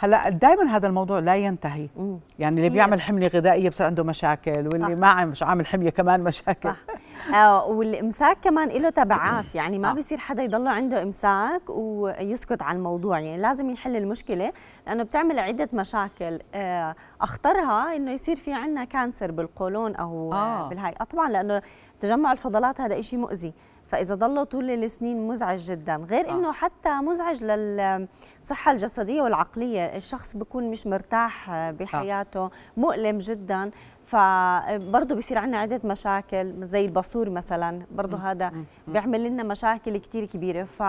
هلا دائما هذا الموضوع لا ينتهي مم. يعني اللي بيعمل حمله غذائيه بصير عنده مشاكل واللي صح. ما مش عامل حميه كمان مشاكل صح. آه والامساك كمان له تبعات يعني ما آه. بيصير حدا يضله عنده امساك ويسكت عن الموضوع يعني لازم يحل المشكله لانه بتعمل عده مشاكل آه اخطرها انه يصير في عندنا كانسر بالقولون او آه. آه. بالهاي آه، طبعا لانه تجمع الفضلات هذا شيء مؤذي فاذا ضل طول السنين مزعج جدا غير آه. انه حتى مزعج للصحه الجسديه والعقليه الشخص بيكون مش مرتاح بحياته آه. مؤلم جدا فبرضه بصير عندنا عده مشاكل زي البصور مثلا برضه هذا بيعمل لنا مشاكل كثير كبيره ف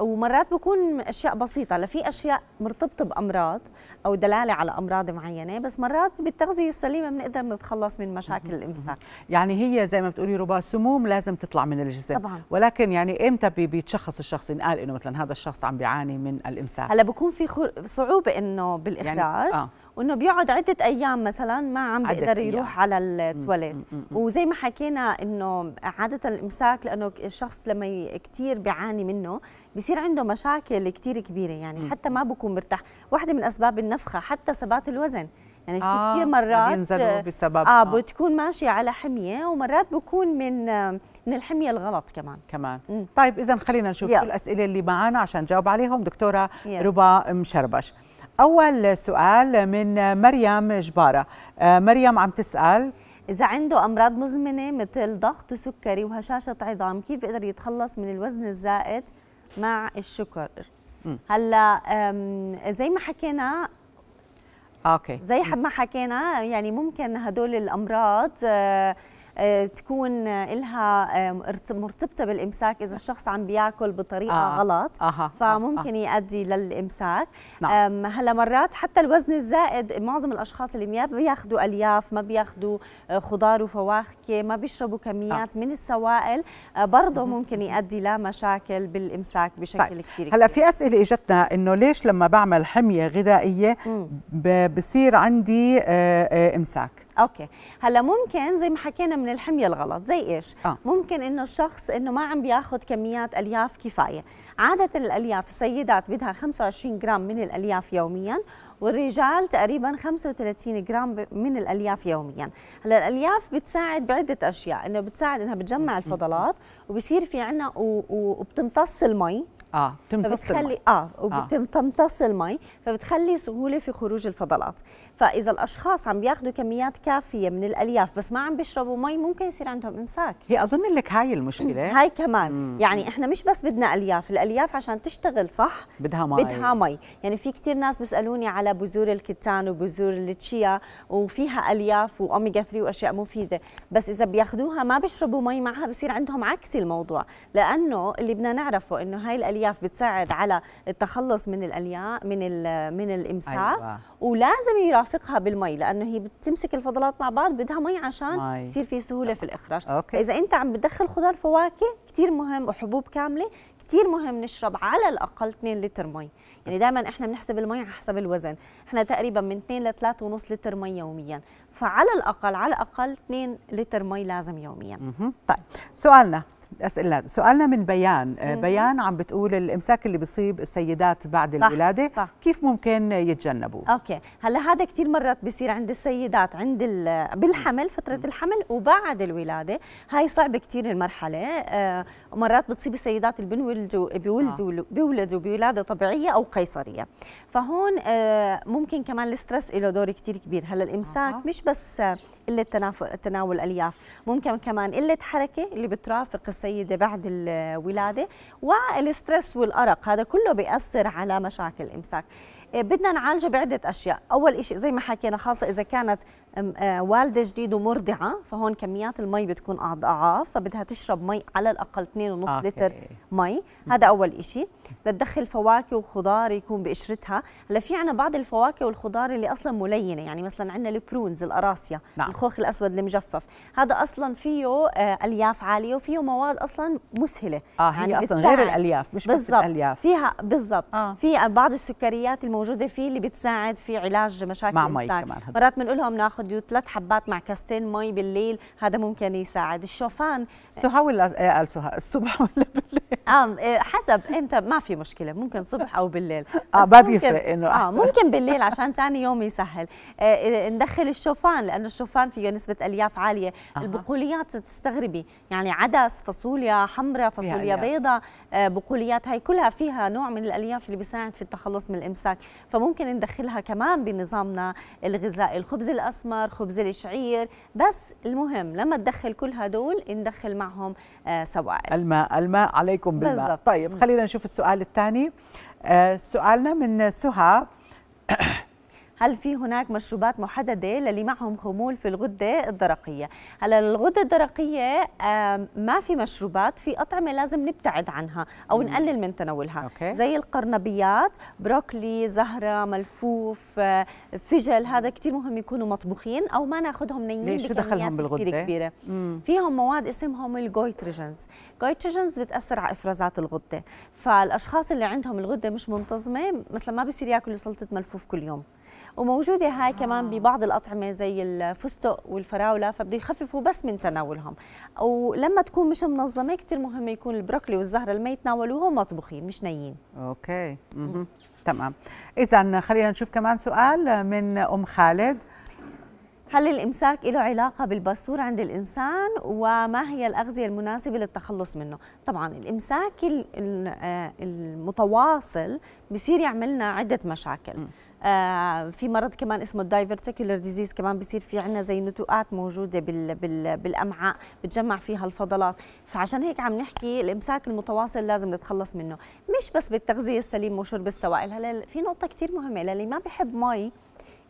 ومرات بكون اشياء بسيطه في اشياء مرتبطه بامراض او دلاله على امراض معينه بس مرات بالتغذيه السليمه بنقدر نتخلص من مشاكل الامساك يعني هي زي ما بتقولي ربا سموم لازم تطلع من الجسم طبعا. ولكن يعني امتى بيتشخص الشخص ينقال انه مثلا هذا الشخص عم بيعاني من الامساك هلا بكون في صعوبه انه بالاخراج يعني... آه. وانه بيقعد عده ايام مثلا ما عم بيقدر يروح على التواليت وزي ما حكينا انه عاده الامساك لانه الشخص لما كثير بيعاني منه بصير عنده مشاكل كثير كبيره يعني حتى ما بكون مرتاح واحده من اسباب النفخه حتى ثبات الوزن يعني في آه كثير مرات بينزلوا بسبب آه،, اه بتكون ماشيه على حميه ومرات بكون من من الحميه الغلط كمان كمان مم. طيب اذا خلينا نشوف كل الاسئله اللي معنا عشان نجاوب عليهم دكتوره ربا مشربش أول سؤال من مريم جبارة آه، مريم عم تسأل إذا عنده أمراض مزمنة مثل ضغط وسكري وهشاشة عظام كيف بيقدر يتخلص من الوزن الزائد مع الشكر هلا زي ما حكينا آه، اوكي زي ما حكينا يعني ممكن هدول الامراض آه، آه، تكون لها مرتبطه بالامساك اذا الشخص عم بياكل بطريقه آه. غلط آه. فممكن آه. يؤدي للامساك نعم. هلا مرات حتى الوزن الزائد معظم الاشخاص اللي ما بياخذوا الياف ما بياخذوا آه، خضار وفواكه ما بيشربوا كميات آه. من السوائل آه، برضه ممكن يؤدي لمشاكل بالامساك بشكل طيب. كثير هلا في اسئله اجتنا انه ليش لما بعمل حميه غذائيه بصير عندي امساك اوكي هلا ممكن زي ما حكينا من الحميه الغلط زي ايش آه. ممكن انه الشخص انه ما عم بياخذ كميات الياف كفايه عاده الالياف السيدات بدها 25 جرام من الالياف يوميا والرجال تقريبا 35 جرام من الالياف يوميا هلا الالياف بتساعد بعده اشياء انه بتساعد انها بتجمع الفضلات وبصير في عنا وبتمتص المي اه تمتص فبتخلي اه وبتمتص آه. المي فبتخلي سهوله في خروج الفضلات فاذا الاشخاص عم بياخذوا كميات كافيه من الالياف بس ما عم بيشربوا مي ممكن يصير عندهم امساك هي اظن لك هاي المشكله هاي كمان مم. يعني احنا مش بس بدنا الياف الالياف عشان تشتغل صح بدها مي بدها مي يعني في كثير ناس بيسالوني على بذور الكتان وبذور التشيا وفيها الياف واوميجا 3 واشياء مفيده بس اذا بياخذوها ما بيشربوا مي معها بصير عندهم عكس الموضوع لانه اللي بدنا نعرفه انه هاي الالياف الالياف بتساعد على التخلص من الالياف من من الامساك أيوة. ولازم يرافقها بالمي لانه هي بتمسك الفضلات مع بعض بدها مي عشان يصير في سهوله في الاخراج أوكي. اذا انت عم بتدخل خضار فواكه كثير مهم وحبوب كامله كثير مهم نشرب على الاقل 2 لتر مي يعني دائما احنا بنحسب المي على حسب الوزن احنا تقريبا من 2 ل 3.5 لتر مي يوميا فعلى الاقل على الاقل 2 لتر مي لازم يوميا طيب سؤالنا اسئله سؤالنا من بيان آه، مم. بيان عم بتقول الامساك اللي بيصيب السيدات بعد صح. الولاده صح. كيف ممكن يتجنبوه اوكي هلا هذا كثير مرات بيصير عند السيدات عند بالحمل فتره مم. الحمل وبعد الولاده هاي صعبه كثير المرحله ومرات آه، مرات بتصيب السيدات اللي بنولدوا بيولدوا آه. بيولدوا بولاده طبيعيه او قيصريه فهون آه، ممكن كمان الستريس له دور كثير كبير هلا الامساك آه. مش بس قله تناول الالياف ممكن كمان قله حركه اللي بترافق السيده بعد الولاده والستريس والارق هذا كله بياثر على مشاكل الامساك إيه، بدنا نعالجه بعدة أشياء أول شيء زي ما حكينا خاصة إذا كانت آه، والدة جديدة ومرضعة فهون كميات المي بتكون أضعاف فبدها تشرب مي على الأقل 2.5 لتر مي هذا أول شيء بتدخل فواكه وخضار يكون بقشرتها هلا في عنا بعض الفواكه والخضار اللي أصلا ملينة يعني مثلا عندنا البرونز القراصية نعم. الخوخ الاسود المجفف هذا اصلا فيه آه، الياف عاليه وفيه مواد اصلا مسهله اه هي يعني اصلا غير الالياف مش بس الالياف فيها بالضبط آه. في بعض السكريات الموجوده فيه اللي بتساعد في علاج مشاكل مع مي كمان مرات بنقول لهم ناخذ ثلاث حبات مع كاستين مي بالليل هذا ممكن يساعد الشوفان سهى ولا سهى الصبح ولا بالليل اه حسب امتى ما في مشكله ممكن صبح او بالليل اه ما بيفرق انه اه ممكن بالليل عشان ثاني يوم يسهل آه ندخل الشوفان لانه الشوفان فيه نسبه الياف عاليه آه. البقوليات تستغربي يعني عدس فاصوليا حمراء فاصوليا بيضاء آه بقوليات هي كلها فيها نوع من الالياف اللي بيساعد في التخلص من الامساك فممكن ندخلها كمان بنظامنا الغذائي الخبز الاسمر خبز الشعير بس المهم لما تدخل كل هدول ندخل معهم آه سوائل الماء الماء عليكم بالماء بالزبط. طيب خلينا نشوف السؤال الثاني آه، سؤالنا من سهى هل في هناك مشروبات محدده للي معهم خمول في الغده الدرقيه هلا الغده الدرقيه ما في مشروبات في اطعمه لازم نبتعد عنها او نقلل من تناولها أوكي. زي القرنبيات بروكلي زهره ملفوف آه، فجل هذا كثير مهم يكونوا مطبوخين او ما ناخذهم نيين شو دخلهم بالغده كبيره فيهم مواد اسمهم الجويترجنز جويترجنز بتاثر على افرازات الغده فالاشخاص اللي عندهم الغده مش منتظمه مثلا ما بصير ياكلوا سلطه ملفوف كل يوم وموجوده هاي كمان ببعض الاطعمه زي الفستق والفراوله فبده يخففوا بس من تناولهم ولما تكون مش منظمه كثير مهم يكون البروكلي والزهره اللي ما يتناولوهم مطبوخين مش نيين اوكي تمام اذا خلينا نشوف كمان سؤال من ام خالد هل الامساك له علاقه بالباسور عند الانسان وما هي الاغذيه المناسبه للتخلص منه طبعا الامساك آه المتواصل بصير يعملنا عده مشاكل م. آه، في مرض كمان اسمه الدايفرتيكولر ديزيز كمان بصير في عنا زي نتوءات موجوده بال بال بالامعاء بتجمع فيها الفضلات فعشان هيك عم نحكي الامساك المتواصل لازم نتخلص منه مش بس بالتغذيه السليمه وشرب السوائل هلا في نقطه كثير مهمه للي ما بحب مي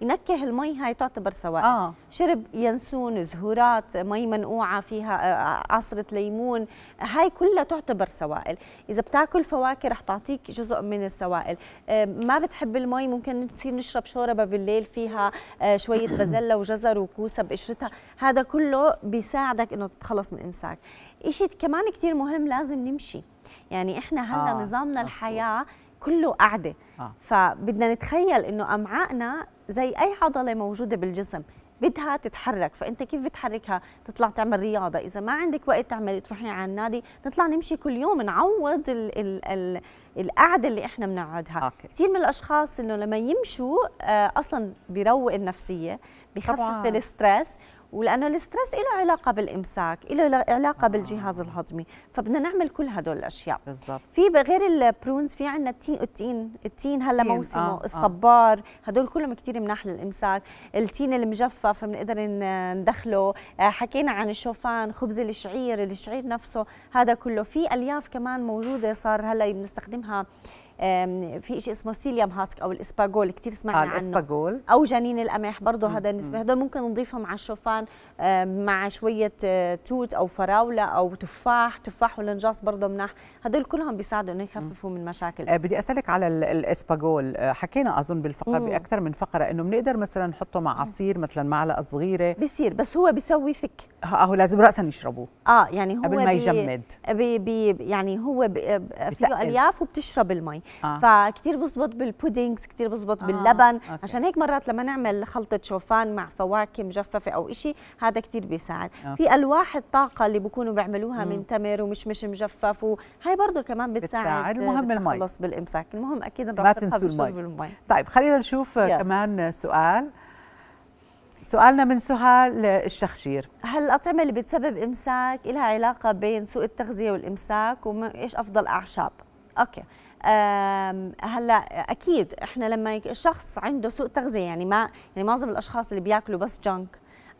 ينكه المي هاي تعتبر سوائل آه. شرب ينسون زهورات مي منقوعه فيها آه، آه، عصره ليمون هاي كلها تعتبر سوائل اذا بتاكل فواكه رح تعطيك جزء من السوائل آه، ما بتحب المي ممكن نصير نشرب شوربه بالليل فيها شويه بازلا وجزر وكوسه بقشرتها هذا كله بيساعدك انه تتخلص من امساك شيء كمان كثير مهم لازم نمشي يعني احنا هلا آه. نظامنا الحياه كله قعده آه. فبدنا نتخيل انه امعائنا زي اي عضله موجوده بالجسم بدها تتحرك فانت كيف بتحركها تطلع تعمل رياضه اذا ما عندك وقت تعملي تروحي على النادي نطلع نمشي كل يوم نعوض الـ الـ الـ القعده اللي احنا بنقعدها كثير من الاشخاص انه لما يمشوا آه، اصلا بيروق النفسيه بخفف الستريس ولانه الاسترس له علاقه بالامساك له علاقه آه. بالجهاز الهضمي فبدنا نعمل كل هدول الاشياء بالضبط في غير البرونز في عندنا التين التين التين هلا موسمه آه،, آه. الصبار هدول كلهم كثير مناح للامساك التين المجفف بنقدر ندخله آه، حكينا عن الشوفان خبز الشعير الشعير نفسه هذا كله في الياف كمان موجوده صار هلا بنستخدمها في شيء اسمه سيليام هاسك او الاسباجول كثير سمعنا آه عنه او جنين القمح برضه هذا النسبه هدول ممكن نضيفهم على الشوفان مع شويه آه، توت او فراوله او تفاح تفاح والنجاص برضه مناح هدول كلهم بيساعدوا انه يخففوا من مشاكل آه بدي اسالك على الاسباجول آه، حكينا اظن بالفقره باكثر من فقره انه بنقدر مثلا نحطه مع عصير مثلا معلقه صغيره بصير بس هو بيسوي ثك اه هو لازم راسا يشربوه اه يعني هو قبل ما يجمد بي بي يعني هو بي فيه الياف وبتشرب المي آه. فكتير بزبط بالبودينجز كتير بزبط آه. باللبن أوكي. عشان هيك مرات لما نعمل خلطه شوفان مع فواكه مجففه او شيء هذا كتير بيساعد أوكي. آه. في الواح الطاقه اللي بكونوا بيعملوها من تمر ومشمش مجفف وهي برضه كمان بتساعد, بتساعد المهم المي بالامساك المهم اكيد ما تنسوا المي. طيب خلينا نشوف يلا. كمان سؤال سؤالنا من سهى الشخشير هل الأطعمة اللي بتسبب إمساك لها علاقة بين سوء التغذية والإمساك وإيش أفضل أعشاب؟ أوكي هلا اكيد احنا لما الشخص عنده سوء تغذيه يعني ما يعني معظم الاشخاص اللي بياكلوا بس جنك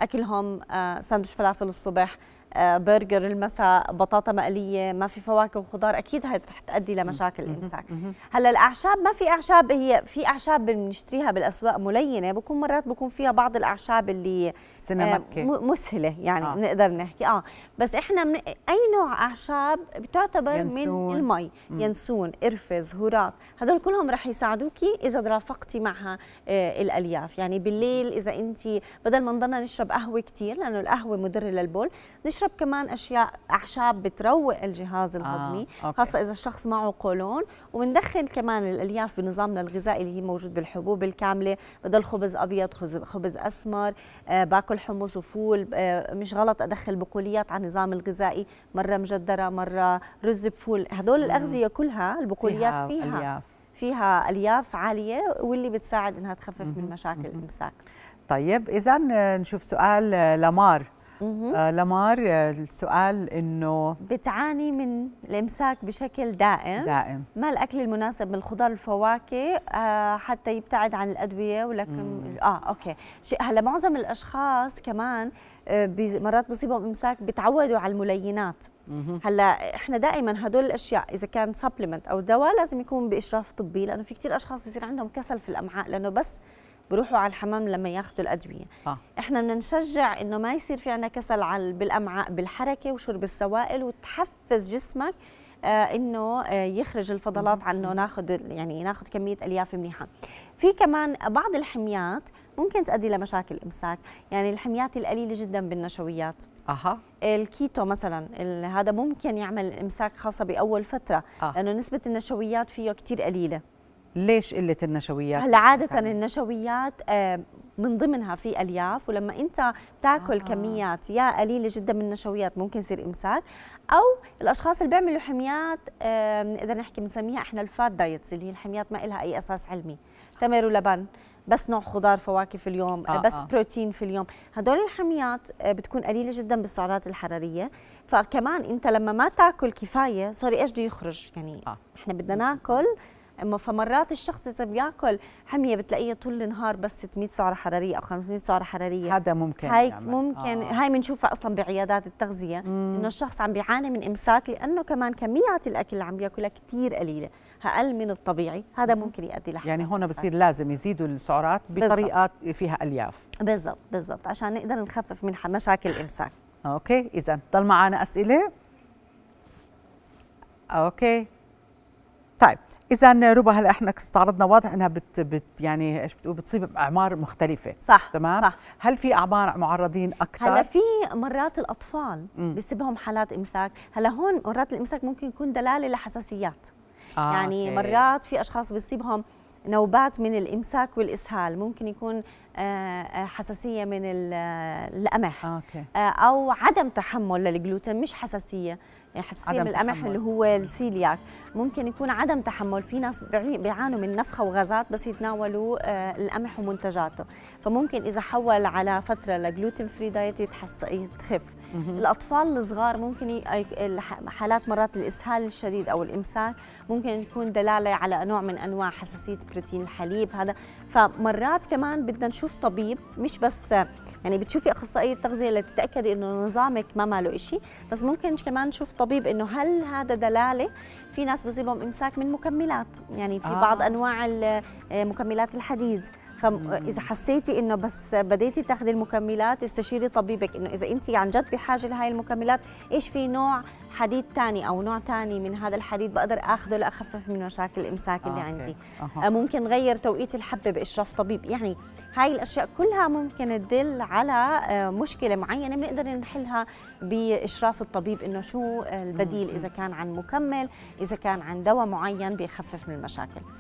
اكلهم آه، ساندويتش فلافل الصبح آه، برجر المساء بطاطا مقليه ما في فواكه وخضار اكيد هاي رح تؤدي لمشاكل الامساك هلا الاعشاب ما في اعشاب هي في اعشاب بنشتريها بالاسواق ملينه بكون مرات بكون فيها بعض الاعشاب اللي آه مسهله يعني آه. بنقدر نحكي اه بس احنا من اي نوع اعشاب بتعتبر ينسون. من المي ينسون قرفه زهورات هدول كلهم رح يساعدوكي اذا رافقتي معها آه الالياف يعني بالليل اذا انت بدل ما نضلنا نشرب قهوه كثير لانه القهوه مضره للبول نشرب بتشرب كمان اشياء اعشاب بتروق الجهاز آه، الهضمي آه، خاصه اذا الشخص معه قولون وبندخل كمان الالياف بنظامنا الغذائي اللي هي موجود بالحبوب الكامله بدل خبز ابيض خبز اسمر آه، باكل حمص وفول آه، مش غلط ادخل بقوليات على النظام الغذائي مره مجدره مره رز بفول هدول الاغذيه كلها البقوليات فيها, فيها. ألياف. فيها الياف عاليه واللي بتساعد انها تخفف من مشاكل الامساك طيب اذا نشوف سؤال لمار آه لمار آه، السؤال انه بتعاني من الامساك بشكل دائم دائم ما الاكل المناسب من الخضار والفواكه آه حتى يبتعد عن الادويه ولكن اه اوكي هلا معظم الاشخاص كمان آه مرات بصيبهم امساك بتعودوا على الملينات هلا احنا دائما هدول الاشياء اذا كان سبلمنت او دواء لازم يكون باشراف طبي لانه في كثير اشخاص بصير عندهم كسل في الامعاء لانه بس بروحوا على الحمام لما ياخذوا الادويه آه. احنا بدنا نشجع انه ما يصير في عندنا كسل على بالامعاء بالحركه وشرب السوائل وتحفز جسمك آه انه آه يخرج الفضلات عنه ناخذ يعني ناخذ كميه الياف منيحه في كمان بعض الحميات ممكن تؤدي لمشاكل امساك يعني الحميات القليله جدا بالنشويات اها الكيتو مثلا هذا ممكن يعمل امساك خاصه باول فتره آه. لانه نسبه النشويات فيه كثير قليله ليش قله النشويات هلا عاده بتعمل. النشويات آه، من ضمنها في الياف ولما انت تاكل آه. كميات يا قليله جدا من النشويات ممكن يصير امساك او الاشخاص اللي بيعملوا حميات اذا نحكي بنسميها احنا الفات دايتس اللي هي الحميات ما لها اي اساس علمي تمر ولبن بس نوع خضار فواكه في اليوم آه بس آه. بروتين في اليوم هدول الحميات آه، بتكون قليله جدا بالسعرات الحراريه فكمان انت لما ما تاكل كفايه صار ايش بده يخرج يعني آه. احنا بدنا ناكل اما فمرات الشخص اذا بياكل حميه بتلاقيه طول النهار بس 600 سعره حراريه او 500 سعره حراريه هذا ممكن هاي يعمل. يعني. ممكن آه. هاي بنشوفها اصلا بعيادات التغذيه انه الشخص عم بيعاني من امساك لانه كمان كميات الاكل اللي عم بياكلها كثير قليله اقل من الطبيعي هذا ممكن يؤدي لحمل يعني هون بصير لازم يزيدوا السعرات بطريقه فيها الياف بالضبط بالضبط عشان نقدر نخفف من مشاكل الامساك اوكي اذا ضل معنا اسئله اوكي طيب اذا ربا هلا احنا استعرضنا واضح انها بت, بت يعني ايش بتقول بتصيب اعمار مختلفه صح تمام صح. هل في اعمار معرضين اكثر هلا في مرات الاطفال بيصيبهم حالات امساك هلا هون مرات الامساك ممكن يكون دلاله لحساسيات آه يعني هي. مرات في اشخاص بيصيبهم نوبات من الامساك والاسهال ممكن يكون آه، آه، حساسيه من القمح آه، او عدم تحمل للجلوتين مش حساسيه يعني حساسيه من القمح اللي هو السيلياك ممكن يكون عدم تحمل في ناس بيعانوا من نفخه وغازات بس يتناولوا آه، القمح ومنتجاته فممكن اذا حول على فتره لجلوتين فري دايت يتخف الاطفال الصغار ممكن حالات مرات الاسهال الشديد او الامساك ممكن تكون دلاله على نوع من انواع حساسيه بروتين الحليب هذا فمرات كمان بدنا نشوف طبيب مش بس يعني بتشوفي اخصائيه تغذيه لتتاكدي انه نظامك ما ماله شيء بس ممكن كمان نشوف طبيب انه هل هذا دلاله في ناس بصيبهم امساك من مكملات يعني في آه. بعض انواع آه، مكملات الحديد فاذا حسيتي انه بس بديتي تاخذي المكملات استشيري طبيبك انه اذا انت عن جد بحاجه لهي المكملات ايش في نوع حديد ثاني او نوع ثاني من هذا الحديد بقدر اخذه لاخفف من مشاكل الامساك اللي آه عندي آه. ممكن غير توقيت الحبه باشراف طبيب يعني هاي الاشياء كلها ممكن تدل على آه، مشكله معينه بنقدر نحلها باشراف الطبيب انه شو البديل اذا كان عن مكمل اذا كان عن دواء معين بيخفف من المشاكل